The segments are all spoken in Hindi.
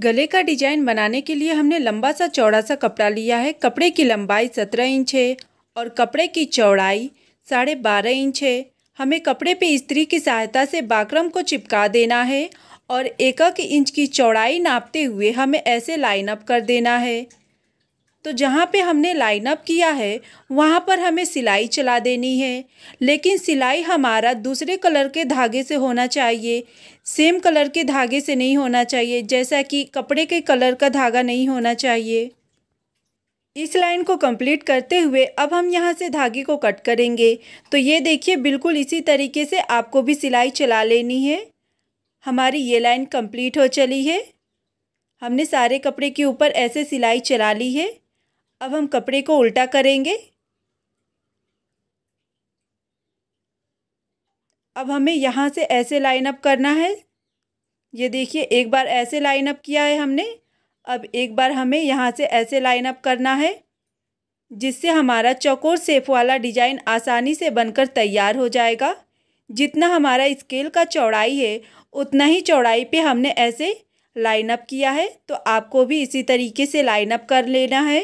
गले का डिजाइन बनाने के लिए हमने लंबा सा चौड़ा सा कपड़ा लिया है कपड़े की लंबाई सत्रह इंच है और कपड़े की चौड़ाई साढ़े बारह इंच है हमें कपड़े पे स्त्री की सहायता से बाकरम को चिपका देना है और एक एक इंच की चौड़ाई नापते हुए हमें ऐसे लाइन अप कर देना है तो जहाँ पे हमने लाइन अप किया है वहाँ पर हमें सिलाई चला देनी है लेकिन सिलाई हमारा दूसरे कलर के धागे से होना चाहिए सेम कलर के धागे से नहीं होना चाहिए जैसा कि कपड़े के कलर का धागा नहीं होना चाहिए इस लाइन को कंप्लीट करते हुए अब हम यहाँ से धागे को कट करेंगे तो ये देखिए बिल्कुल इसी तरीके से आपको भी सिलाई चला लेनी है हमारी ये लाइन कम्प्लीट हो चली है हमने सारे कपड़े के ऊपर ऐसे सिलाई चला ली है अब हम कपड़े को उल्टा करेंगे अब हमें यहाँ से ऐसे लाइन अप करना है ये देखिए एक बार ऐसे लाइन अप किया है हमने अब एक बार हमें यहाँ से ऐसे लाइन अप करना है जिससे हमारा चौकोर सेफ वाला डिजाइन आसानी से बनकर तैयार हो जाएगा जितना हमारा स्केल का चौड़ाई है उतना ही चौड़ाई पे हमने ऐसे लाइन अप किया है तो आपको भी इसी तरीके से लाइन अप कर लेना है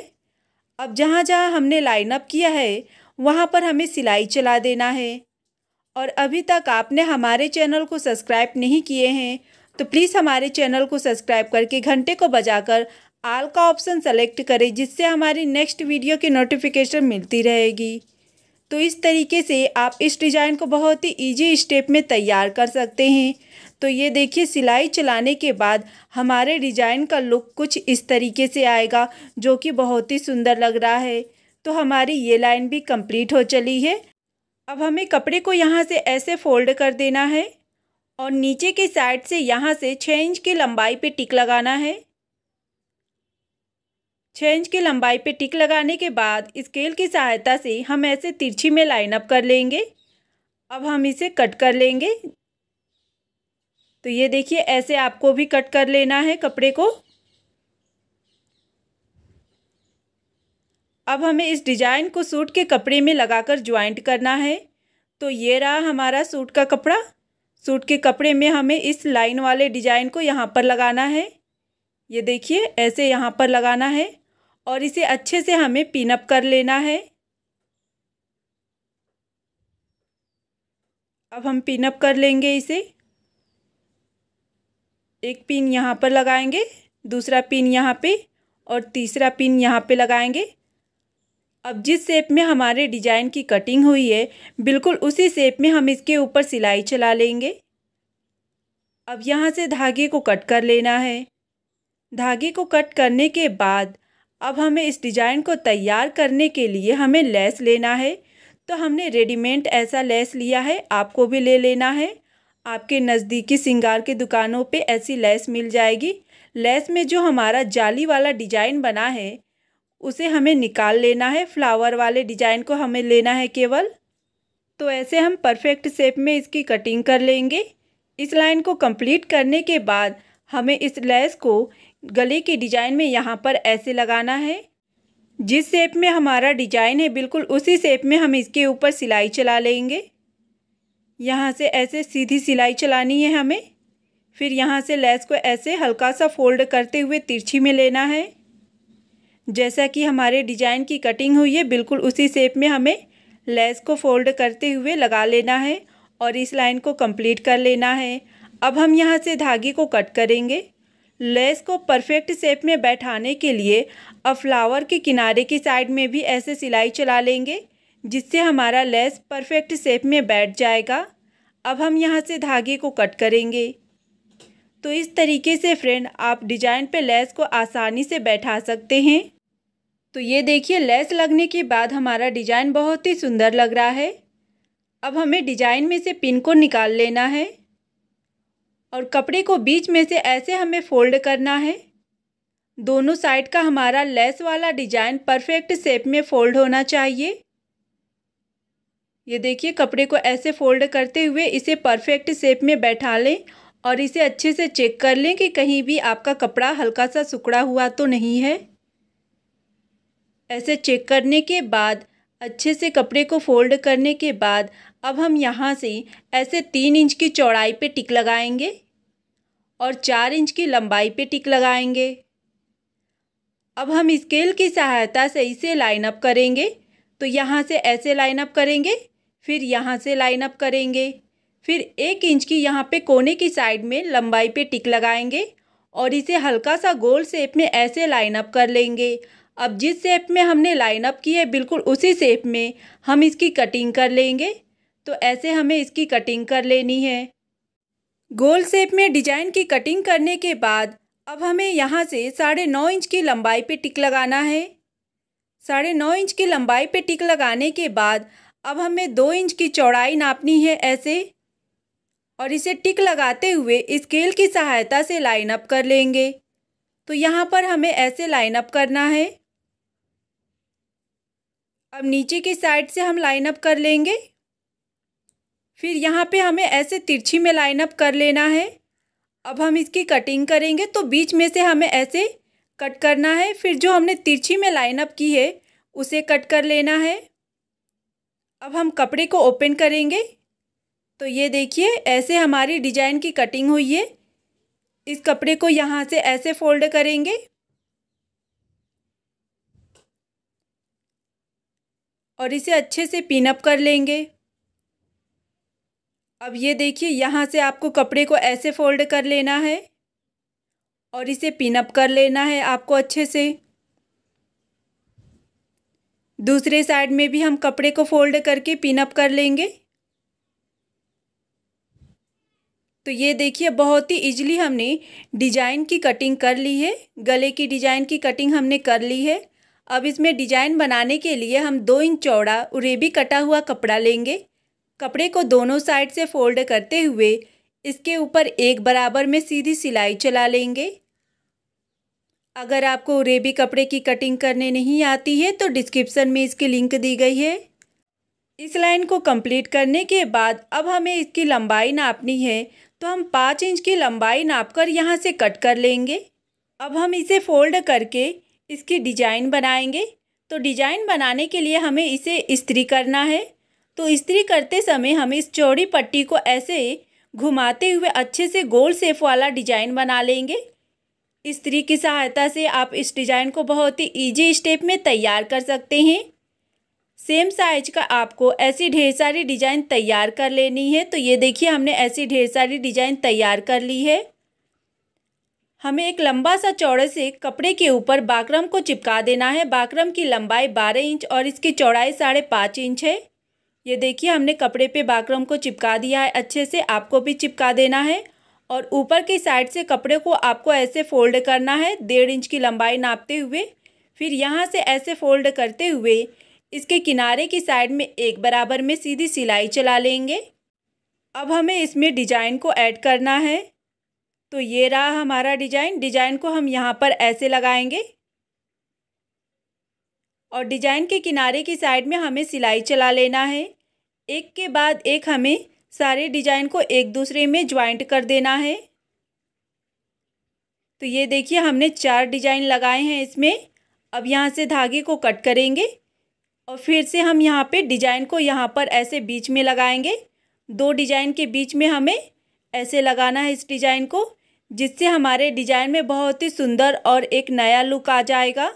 अब जहाँ जहाँ हमने लाइन अप किया है वहाँ पर हमें सिलाई चला देना है और अभी तक आपने हमारे चैनल को सब्सक्राइब नहीं किए हैं तो प्लीज़ हमारे चैनल को सब्सक्राइब करके घंटे को बजाकर आल का ऑप्शन सेलेक्ट करें जिससे हमारी नेक्स्ट वीडियो की नोटिफिकेशन मिलती रहेगी तो इस तरीके से आप इस डिज़ाइन को बहुत ही ईजी स्टेप में तैयार कर सकते हैं तो ये देखिए सिलाई चलाने के बाद हमारे डिजाइन का लुक कुछ इस तरीके से आएगा जो कि बहुत ही सुंदर लग रहा है तो हमारी ये लाइन भी कंप्लीट हो चली है अब हमें कपड़े को यहाँ से ऐसे फोल्ड कर देना है और नीचे के साइड से यहाँ से छः इंच की लंबाई पे टिक लगाना है छः इंच की लंबाई पे टिक लगाने के बाद स्केल की सहायता से हम ऐसे तिरछी में लाइनअप कर लेंगे अब हम इसे कट कर लेंगे तो ये देखिए ऐसे आपको भी कट कर लेना है कपड़े को अब हमें इस डिजाइन को सूट के कपड़े में लगाकर ज्वाइंट करना है तो ये रहा हमारा सूट का कपड़ा सूट के कपड़े में हमें इस लाइन वाले डिजाइन को यहाँ पर लगाना है ये देखिए ऐसे यहाँ पर लगाना है और इसे अच्छे से हमें पिनअप कर लेना है अब हम पिनअप कर लेंगे इसे एक पिन यहाँ पर लगाएंगे दूसरा पिन यहाँ पे और तीसरा पिन यहाँ पे लगाएंगे अब जिस शेप में हमारे डिजाइन की कटिंग हुई है बिल्कुल उसी शेप में हम इसके ऊपर सिलाई चला लेंगे अब यहाँ से धागे को कट कर लेना है धागे को कट करने के बाद अब हमें इस डिजाइन को तैयार करने के लिए हमें लेस लेना है तो हमने रेडीमेड ऐसा लेस लिया है आपको भी ले लेना है आपके नज़दीकी सिंगार के दुकानों पे ऐसी लैस मिल जाएगी लैस में जो हमारा जाली वाला डिजाइन बना है उसे हमें निकाल लेना है फ्लावर वाले डिजाइन को हमें लेना है केवल तो ऐसे हम परफेक्ट शेप में इसकी कटिंग कर लेंगे इस लाइन को कंप्लीट करने के बाद हमें इस लैस को गले के डिजाइन में यहाँ पर ऐसे लगाना है जिस शेप में हमारा डिजाइन है बिल्कुल उसी शेप में हम इसके ऊपर सिलाई चला लेंगे यहाँ से ऐसे सीधी सिलाई चलानी है हमें फिर यहाँ से लेस को ऐसे हल्का सा फोल्ड करते हुए तिरछी में लेना है जैसा कि हमारे डिजाइन की कटिंग हुई है बिल्कुल उसी शेप में हमें लेस को फोल्ड करते हुए लगा लेना है और इस लाइन को कंप्लीट कर लेना है अब हम यहाँ से धागे को कट करेंगे लेस को परफेक्ट शेप में बैठाने के लिए अब फ्लावर के किनारे की साइड में भी ऐसे सिलाई चला लेंगे जिससे हमारा लेस परफेक्ट शेप में बैठ जाएगा अब हम यहाँ से धागे को कट करेंगे तो इस तरीके से फ्रेंड आप डिजाइन पे लेस को आसानी से बैठा सकते हैं तो ये देखिए लेस लगने के बाद हमारा डिजाइन बहुत ही सुंदर लग रहा है अब हमें डिजाइन में से पिन को निकाल लेना है और कपड़े को बीच में से ऐसे हमें फोल्ड करना है दोनों साइड का हमारा लेस वाला डिजाइन परफेक्ट शेप में फोल्ड होना चाहिए ये देखिए कपड़े को ऐसे फोल्ड करते हुए इसे परफेक्ट शेप में बैठा लें और इसे अच्छे से चेक कर लें कि कहीं भी आपका कपड़ा हल्का सा सुकड़ा हुआ तो नहीं है ऐसे चेक करने के बाद अच्छे से कपड़े को फोल्ड करने के बाद अब हम यहाँ से ऐसे तीन इंच की चौड़ाई पे टिक लगाएंगे और चार इंच की लंबाई पे टिक लगाएंगे अब हम स्केल की सहायता से इसे लाइनअप करेंगे तो यहाँ से ऐसे लाइनअप करेंगे फिर यहाँ से लाइन अप करेंगे फिर एक इंच की यहाँ पे कोने की साइड में लंबाई पे टिक लगाएंगे और इसे हल्का सा गोल शेप में ऐसे लाइन अप कर लेंगे अब जिस शेप में हमने लाइन अप की है बिल्कुल उसी शेप में हम इसकी कटिंग कर लेंगे तो ऐसे हमें इसकी कटिंग कर लेनी है गोल शेप में डिजाइन की कटिंग करने के बाद अब हमें यहाँ से साढ़े नौ इंच की लंबाई पे टिक लगाना है साढ़े नौ इंच की लंबाई पे टिक लगाने के बाद अब हमें दो इंच की चौड़ाई नापनी है ऐसे और इसे टिक लगाते हुए स्केल की सहायता से लाइन अप कर लेंगे तो यहाँ पर हमें ऐसे लाइन अप करना है अब नीचे की साइड से हम लाइन अप कर लेंगे फिर यहाँ पे हमें ऐसे तिरछी में लाइन अप कर लेना है अब हम इसकी कटिंग करेंगे तो बीच में से हमें ऐसे कट करना है फिर जो हमने तिरछी में लाइन अप की है उसे कट कर लेना है अब हम कपड़े को ओपन करेंगे तो ये देखिए ऐसे हमारी डिजाइन की कटिंग हुई है इस कपड़े को यहाँ से ऐसे फोल्ड करेंगे और इसे अच्छे से पिनअप कर लेंगे अब ये देखिए यहाँ से आपको कपड़े को ऐसे फोल्ड कर लेना है और इसे पिनअप कर लेना है आपको अच्छे से दूसरे साइड में भी हम कपड़े को फोल्ड करके पिनअप कर लेंगे तो ये देखिए बहुत ही इजीली हमने डिजाइन की कटिंग कर ली है गले की डिजाइन की कटिंग हमने कर ली है अब इसमें डिजाइन बनाने के लिए हम दो इंच चौड़ा उरेबी कटा हुआ कपड़ा लेंगे कपड़े को दोनों साइड से फोल्ड करते हुए इसके ऊपर एक बराबर में सीधी सिलाई चला लेंगे अगर आपको रेबी कपड़े की कटिंग करने नहीं आती है तो डिस्क्रिप्सन में इसकी लिंक दी गई है इस लाइन को कंप्लीट करने के बाद अब हमें इसकी लंबाई नापनी है तो हम पाँच इंच की लंबाई नापकर यहाँ से कट कर लेंगे अब हम इसे फोल्ड करके इसकी डिजाइन बनाएंगे तो डिजाइन बनाने के लिए हमें इसे इस्त्री करना है तो इस्त्री करते समय हमें इस चौड़ी पट्टी को ऐसे घुमाते हुए अच्छे से गोल सेफ वाला डिजाइन बना लेंगे इस स्त्री की सहायता से आप इस डिज़ाइन को बहुत ही ईजी स्टेप में तैयार कर सकते हैं सेम साइज का आपको ऐसी ढेर सारी डिज़ाइन तैयार कर लेनी है तो ये देखिए हमने ऐसी ढेर सारी डिज़ाइन तैयार कर ली है हमें एक लंबा सा चौड़े से कपड़े के ऊपर बाकरम को चिपका देना है बाकरम की लंबाई बारह इंच और इसकी चौड़ाई साढ़े पाँच इंच है ये देखिए हमने कपड़े पे बाकरम को चिपका दिया है अच्छे से आपको भी चिपका देना है और ऊपर की साइड से कपड़े को आपको ऐसे फोल्ड करना है डेढ़ इंच की लंबाई नापते हुए फिर यहाँ से ऐसे फोल्ड करते हुए इसके किनारे की साइड में एक बराबर में सीधी सिलाई चला लेंगे अब हमें इसमें डिजाइन को ऐड करना है तो ये रहा हमारा डिजाइन डिजाइन को हम यहाँ पर ऐसे लगाएंगे और डिजाइन के किनारे की साइड में हमें सिलाई चला लेना है एक के बाद एक हमें सारे डिजाइन को एक दूसरे में ज्वाइंट कर देना है तो ये देखिए हमने चार डिजाइन लगाए हैं इसमें अब यहाँ से धागे को कट करेंगे और फिर से हम यहाँ पे डिजाइन को यहाँ पर ऐसे बीच में लगाएंगे दो डिजाइन के बीच में हमें ऐसे लगाना है इस डिजाइन को जिससे हमारे डिजाइन में बहुत ही सुंदर और एक नया लुक आ जाएगा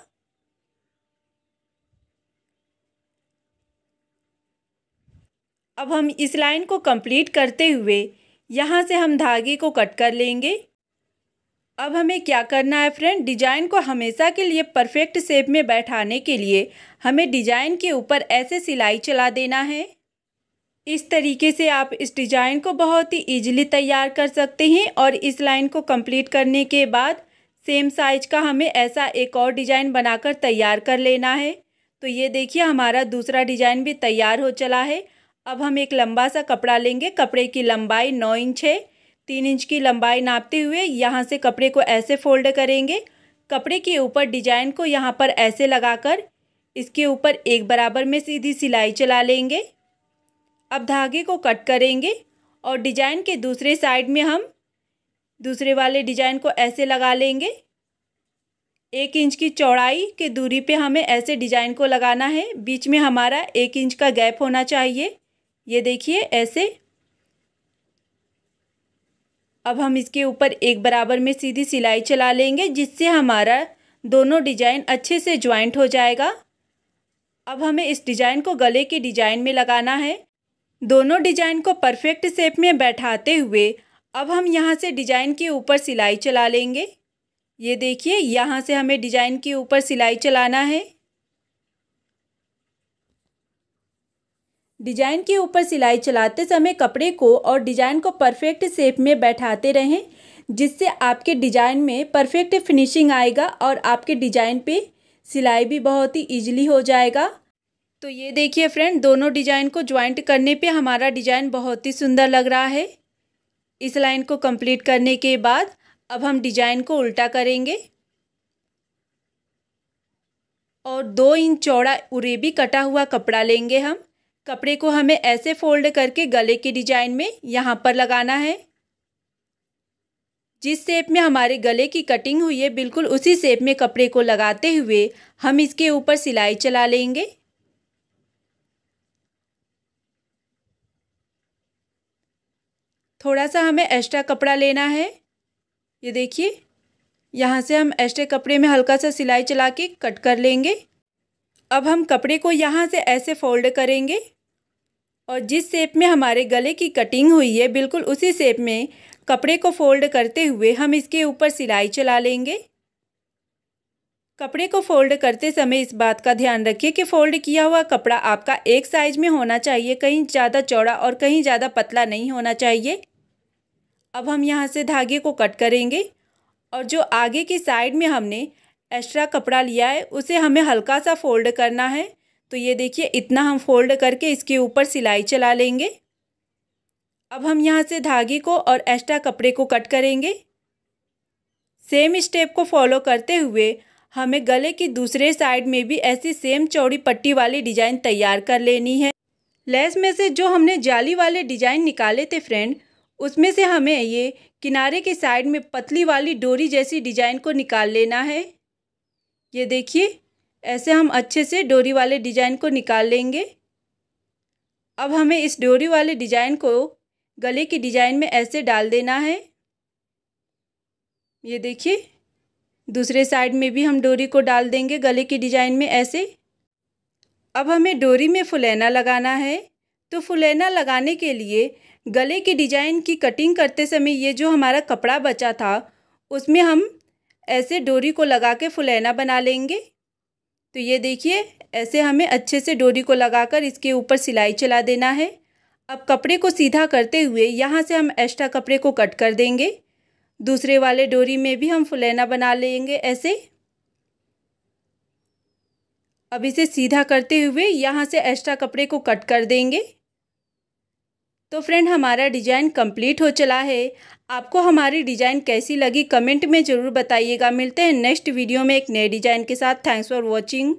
अब हम इस लाइन को कंप्लीट करते हुए यहाँ से हम धागे को कट कर लेंगे अब हमें क्या करना है फ्रेंड डिजाइन को हमेशा के लिए परफेक्ट शेप में बैठाने के लिए हमें डिजाइन के ऊपर ऐसे सिलाई चला देना है इस तरीके से आप इस डिजाइन को बहुत ही इजीली तैयार कर सकते हैं और इस लाइन को कंप्लीट करने के बाद सेम साइज का हमें ऐसा एक और डिजाइन बनाकर तैयार कर लेना है तो ये देखिए हमारा दूसरा डिजाइन भी तैयार हो चला है अब हम एक लंबा सा कपड़ा लेंगे कपड़े की लंबाई नौ इंच है तीन इंच की लंबाई नापते हुए यहाँ से कपड़े को ऐसे फोल्ड करेंगे कपड़े के ऊपर डिजाइन को यहाँ पर ऐसे लगाकर इसके ऊपर एक बराबर में सीधी सिलाई चला लेंगे अब धागे को कट करेंगे और डिजाइन के दूसरे साइड में हम दूसरे वाले डिजाइन को ऐसे लगा लेंगे एक इंच की चौड़ाई के दूरी पे हमें ऐसे डिजाइन को लगाना है बीच में हमारा एक इंच का गैप होना चाहिए ये देखिए ऐसे अब हम इसके ऊपर एक बराबर में सीधी सिलाई चला लेंगे जिससे हमारा दोनों डिजाइन अच्छे से ज्वाइंट हो जाएगा अब हमें इस डिजाइन को गले के डिजाइन में लगाना है दोनों डिजाइन को परफेक्ट शेप में बैठाते हुए अब हम यहाँ से डिजाइन के ऊपर सिलाई चला लेंगे ये देखिए यहाँ से हमें डिजाइन के ऊपर सिलाई चलाना है डिजाइन के ऊपर सिलाई चलाते समय कपड़े को और डिजाइन को परफेक्ट शेप में बैठाते रहें जिससे आपके डिजाइन में परफेक्ट फिनिशिंग आएगा और आपके डिजाइन पे सिलाई भी बहुत ही ईजिली हो जाएगा तो ये देखिए फ्रेंड दोनों डिजाइन को ज्वाइंट करने पे हमारा डिजाइन बहुत ही सुंदर लग रहा है इस लाइन को कंप्लीट करने के बाद अब हम डिजाइन को उल्टा करेंगे और दो इंच चौड़ा उरेबी कटा हुआ कपड़ा लेंगे हम कपड़े को हमें ऐसे फोल्ड करके गले के डिजाइन में यहाँ पर लगाना है जिस शेप में हमारे गले की कटिंग हुई है बिल्कुल उसी शेप में कपड़े को लगाते हुए हम इसके ऊपर सिलाई चला लेंगे थोड़ा सा हमें एक्स्ट्रा कपड़ा लेना है ये देखिए यहाँ से हम एक्स्ट्रा कपड़े में हल्का सा सिलाई चला के कट कर लेंगे अब हम कपड़े को यहाँ से ऐसे फोल्ड करेंगे और जिस शेप में हमारे गले की कटिंग हुई है बिल्कुल उसी शेप में कपड़े को फोल्ड करते हुए हम इसके ऊपर सिलाई चला लेंगे कपड़े को फोल्ड करते समय इस बात का ध्यान रखिए कि फोल्ड किया हुआ कपड़ा आपका एक साइज में होना चाहिए कहीं ज़्यादा चौड़ा और कहीं ज़्यादा पतला नहीं होना चाहिए अब हम यहाँ से धागे को कट करेंगे और जो आगे की साइड में हमने एक्स्ट्रा कपड़ा लिया है उसे हमें हल्का सा फोल्ड करना है तो ये देखिए इतना हम फोल्ड करके इसके ऊपर सिलाई चला लेंगे अब हम यहाँ से धागे को और एक्स्ट्रा कपड़े को कट करेंगे सेम स्टेप को फॉलो करते हुए हमें गले की दूसरे साइड में भी ऐसी सेम चौड़ी पट्टी वाली डिज़ाइन तैयार कर लेनी है लेस में से जो हमने जाली वाले डिज़ाइन निकाले थे फ्रेंड उसमें से हमें ये किनारे के साइड में पतली वाली डोरी जैसी डिज़ाइन को निकाल लेना है ये देखिए ऐसे हम अच्छे से डोरी वाले डिज़ाइन को निकाल लेंगे अब हमें इस डोरी वाले डिज़ाइन को गले के डिज़ाइन में ऐसे डाल देना है ये देखिए दूसरे साइड में भी हम डोरी को डाल देंगे गले के डिज़ाइन में ऐसे अब हमें डोरी में फुलैना लगाना है तो फुलैना लगाने के लिए गले के डिज़ाइन की कटिंग करते समय ये जो हमारा कपड़ा बचा था उसमें हम ऐसे डोरी को लगा के फुलैना बना लेंगे तो ये देखिए ऐसे हमें अच्छे से डोरी को लगाकर इसके ऊपर सिलाई चला देना है अब कपड़े को सीधा करते हुए यहाँ से हम एक्स्ट्रा कपड़े को कट कर देंगे दूसरे वाले डोरी में भी हम फुलैना बना लेंगे ऐसे अब इसे सीधा करते हुए यहाँ से एक्स्ट्रा कपड़े को कट कर देंगे तो फ्रेंड हमारा डिजाइन कंप्लीट हो चला है आपको हमारी डिज़ाइन कैसी लगी कमेंट में ज़रूर बताइएगा मिलते हैं नेक्स्ट वीडियो में एक नए डिज़ाइन के साथ थैंक्स फॉर वॉचिंग